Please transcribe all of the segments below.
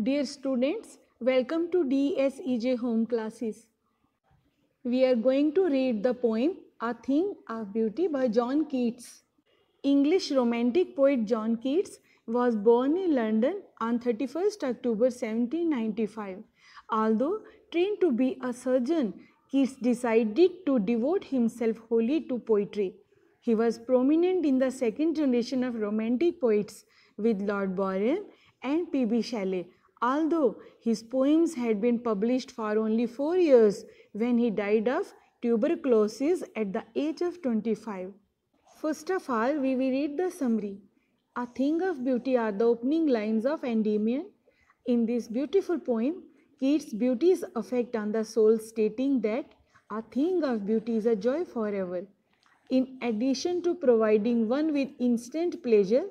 Dear students, welcome to DSEJ home classes. We are going to read the poem A Thing of Beauty by John Keats. English romantic poet John Keats was born in London on 31st October 1795. Although trained to be a surgeon, Keats decided to devote himself wholly to poetry. He was prominent in the second generation of romantic poets with Lord Byron and P.B. Shelley although his poems had been published for only four years when he died of tuberculosis at the age of 25. First of all, we will read the summary. A Thing of Beauty are the opening lines of Endymion. In this beautiful poem, Keats' beauty's effect on the soul stating that a thing of beauty is a joy forever. In addition to providing one with instant pleasure,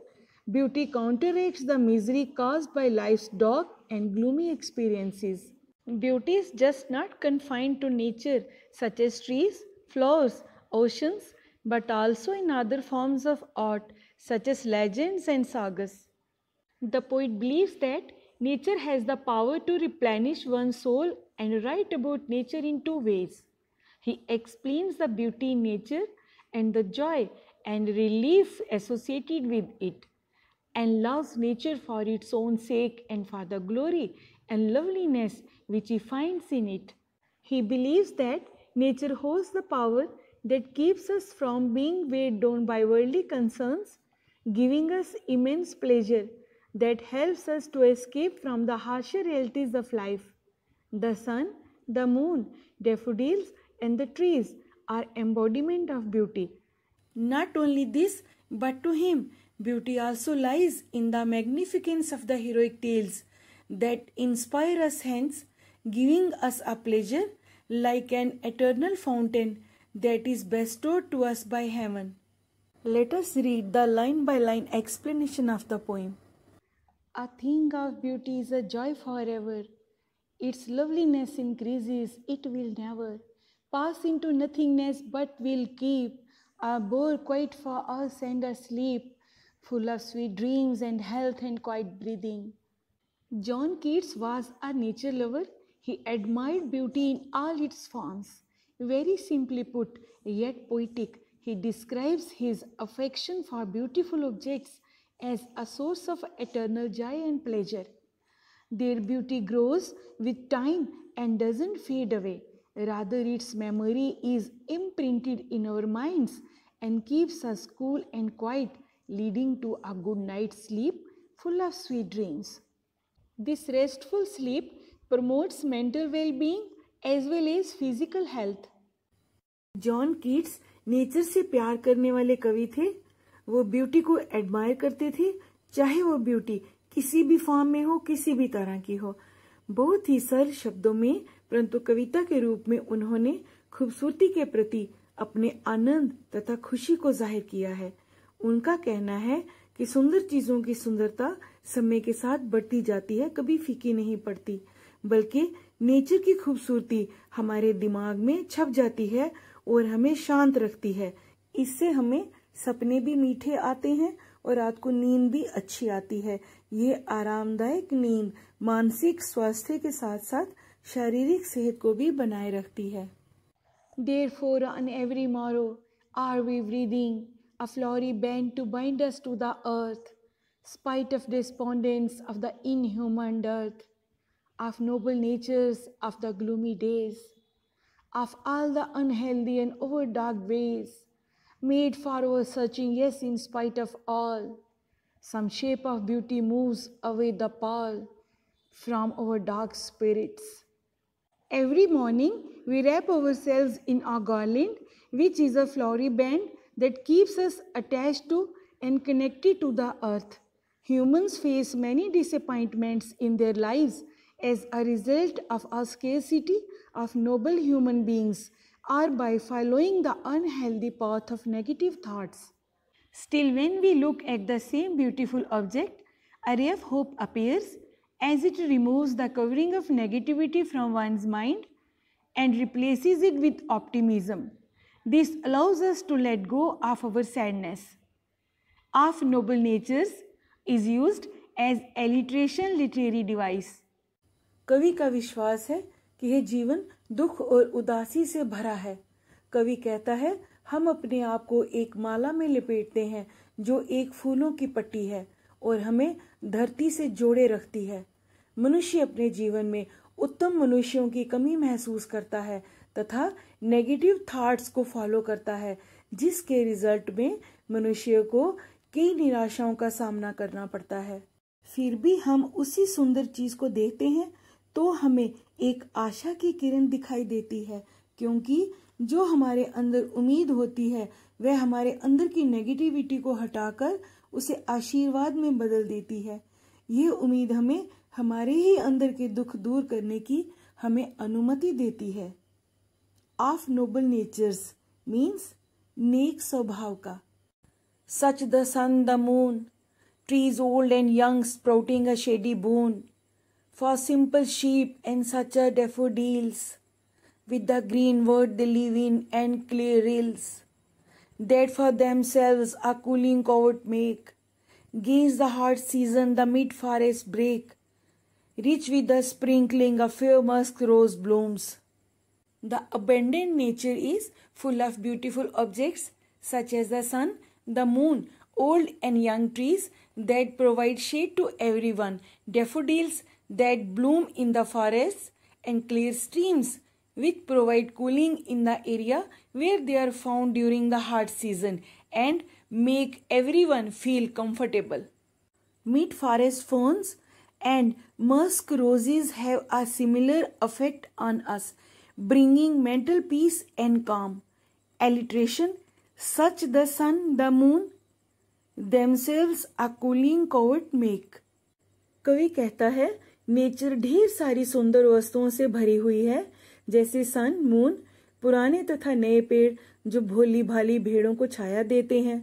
beauty counteracts the misery caused by life's dark and gloomy experiences. Beauty is just not confined to nature, such as trees, flowers, oceans, but also in other forms of art, such as legends and sagas. The poet believes that nature has the power to replenish one's soul and write about nature in two ways. He explains the beauty in nature and the joy and relief associated with it and loves nature for its own sake and for the glory and loveliness which he finds in it. He believes that nature holds the power that keeps us from being weighed down by worldly concerns, giving us immense pleasure that helps us to escape from the harsher realities of life. The sun, the moon, daffodils and the trees are embodiment of beauty. Not only this, but to him Beauty also lies in the magnificence of the heroic tales that inspire us hence, giving us a pleasure like an eternal fountain that is bestowed to us by heaven. Let us read the line by line explanation of the poem. A thing of beauty is a joy forever. Its loveliness increases, it will never pass into nothingness, but will keep a boar quite for us and asleep full of sweet dreams and health and quiet breathing. John Keats was a nature lover. He admired beauty in all its forms. Very simply put, yet poetic, he describes his affection for beautiful objects as a source of eternal joy and pleasure. Their beauty grows with time and doesn't fade away. Rather, its memory is imprinted in our minds and keeps us cool and quiet leading to a good night's sleep full of sweet dreams. This restful sleep promotes mental well-being as well as physical health. John Keats nature से प्यार करने वाले कवि थे वो beauty को admire करते थे चाहे वो ब्यूटी किसी भी फॉर्म में हो किसी भी तरह की हो बहुत ही सर शब्दों में परंतु कविता के रूप में उन्होंने खूबसूरती के प्रति अपने आनंद तथा खुशी को जाहिर किया है उनका कहना है कि सुंदर चीजों की सुंदरता समय के साथ बढ़ती जाती है कभी फीकी नहीं पड़ती बल्कि नेचर की खूबसूरती हमारे दिमाग में छप जाती है और हमें शांत रखती है इससे हमें सपने भी मीठे आते हैं और रात को नींद भी अच्छी आती है ये आरामदायक नींद मानसिक स्वास्थ्य के साथ साथ शारीरिक सेहत को भी बनाए रखती है therefore every morrow are we breathing a flowery band to bind us to the earth, spite of despondence of the inhuman dearth, of noble natures of the gloomy days, of all the unhealthy and over dark ways, made for our searching, yes, in spite of all. Some shape of beauty moves away the pall from our dark spirits. Every morning, we wrap ourselves in a garland, which is a flowery band that keeps us attached to and connected to the earth. Humans face many disappointments in their lives as a result of our scarcity of noble human beings or by following the unhealthy path of negative thoughts. Still, when we look at the same beautiful object, a ray of hope appears as it removes the covering of negativity from one's mind and replaces it with optimism. This allows us to let go of our sadness. Of noble natures is used as alliteration literary device. कवि का विश्वास है कि यह जीवन दुख और उदासी से भरा है कवि कहता है हम अपने आप को एक माला में लपेटते हैं जो एक फूलों की पट्टी है और हमें धरती से जोड़े रखती है मनुष्य अपने जीवन में उत्तम मनुष्यों की कमी महसूस करता है तथा नेगेटिव थाट्स को फॉलो करता है जिसके रिजल्ट में मनुष्य को कई निराशाओं का सामना करना पड़ता है फिर भी हम उसी सुंदर चीज को देखते हैं तो हमें एक आशा की किरण दिखाई देती है क्योंकि जो हमारे अंदर उम्मीद होती है वह हमारे अंदर की नेगेटिविटी को हटाकर उसे आशीर्वाद में बदल देती है ये उम्मीद हमें हमारे ही अंदर के दुख दूर करने की हमें अनुमति देती है of noble natures means nek swabhav ka. Such the sun, the moon, trees old and young sprouting a shady boon, for simple sheep and such a daffodils, with the greenwood they live in and clear rills, that for themselves a cooling covert make, gains the hard season the mid-forest break, rich with the sprinkling of fair musk rose blooms. The abundant nature is full of beautiful objects such as the sun, the moon, old and young trees that provide shade to everyone, daffodils that bloom in the forests, and clear streams which provide cooling in the area where they are found during the hot season and make everyone feel comfortable. Meat forest ferns and musk roses have a similar effect on us bringing mental peace and calm. Alliteration such the sun, the moon themselves a cooling coat make. kavi कहता है nature ढेर सारी सुंदर वस्तुओं से भरी हुई है जैसे सन मून पुराने तथा नए पेड़ जो भोली भाली भेड़ों को छाया देते हैं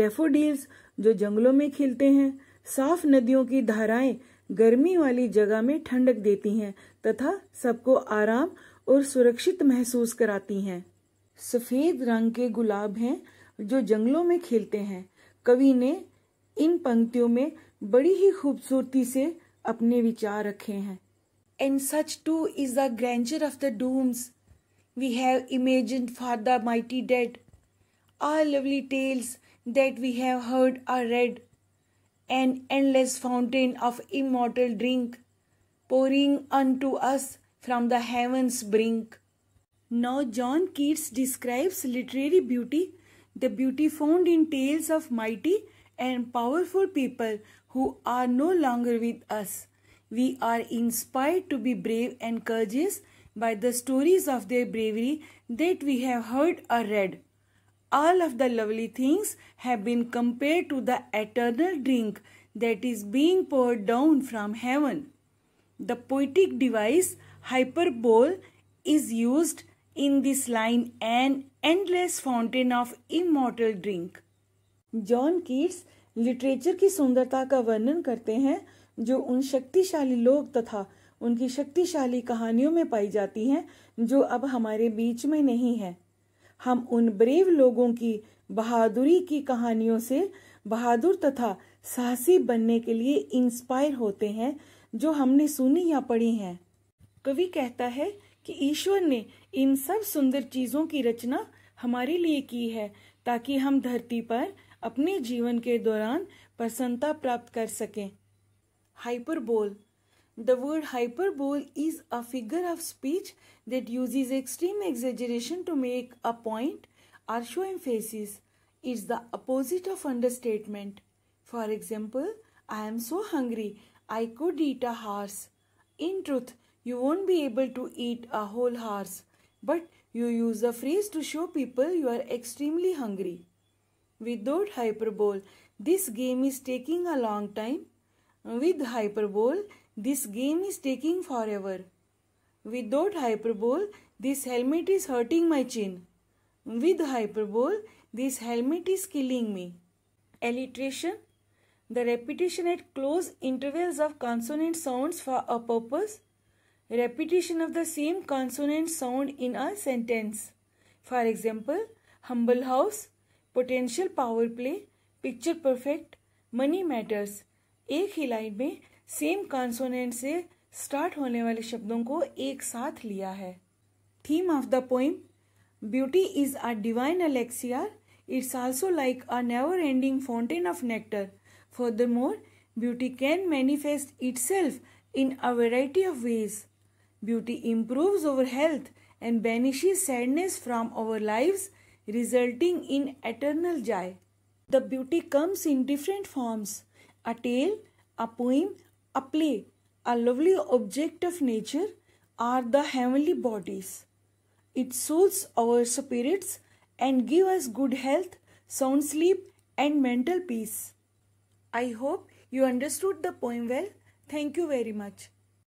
डेफोडील्स जो जंगलों में खिलते हैं साफ नदियों की धाराएं गर्मी वाली जगह में ठंडक देती हैं तथा सबको आराम और सुरक्षित महसूस कराती हैं। सफेद रंग के गुलाब हैं जो जंगलों में खेलते हैं कवि ने इन पंक्तियों में बड़ी ही खूबसूरती से अपने विचार रखे हैं and such too is the grandeur of the dooms we have imagine for the mighty dead are lovely tales that we have heard or read an endless fountain of immortal drink pouring unto us from the heaven's brink. Now John Keats describes literary beauty, the beauty found in tales of mighty and powerful people who are no longer with us. We are inspired to be brave and courageous by the stories of their bravery that we have heard or read. All of the lovely things have been compared to the eternal drink that is being poured down from heaven. The poetic device hyperbole is used in this line an endless fountain of immortal drink john keats literature की सुंदरता का वर्णन करते हैं जो उन शक्तिशाली लोग तथा उनकी शक्तिशाली कहानियों में पाई जाती हैं जो अब हमारे बीच में नहीं है हम उन ब्रेव लोगों की बहादुरी की कहानियों से बहादुर तथा साहसी बनने के लिए इंस्पायर होते हैं जो हमने सुनी या पढ़ी हैं कवि कहता है कि ईश्वर ने इन सब सुंदर चीजों की रचना हमारे लिए की है ताकि हम धरती पर अपने जीवन के दौरान प्रसन्नता प्राप्त कर सकें hyperbole the word hyperbole is a figure of speech that uses extreme exaggeration to make a point or show emphasis is the opposite of understatement for example I am so hungry I could eat a horse in truth You won't be able to eat a whole horse, but you use a phrase to show people you are extremely hungry. Without hyperbole, this game is taking a long time. With hyperbole, this game is taking forever. Without hyperbole, this helmet is hurting my chin. With hyperbole, this helmet is killing me. Alliteration the repetition at close intervals of consonant sounds for a purpose repetition of the same consonant sound in a sentence for example humble house potential power play picture perfect money matters एक ही line में same consonant से start होने वाले शब्दों को एक साथ लिया है theme of the poem beauty is a divine elixir it's also like a never ending fountain of nectar for the more beauty can manifest itself in a variety of ways Beauty improves our health and banishes sadness from our lives, resulting in eternal joy. The beauty comes in different forms a tale, a poem, a play, a lovely object of nature are the heavenly bodies. It soothes our spirits and gives us good health, sound sleep, and mental peace. I hope you understood the poem well. Thank you very much.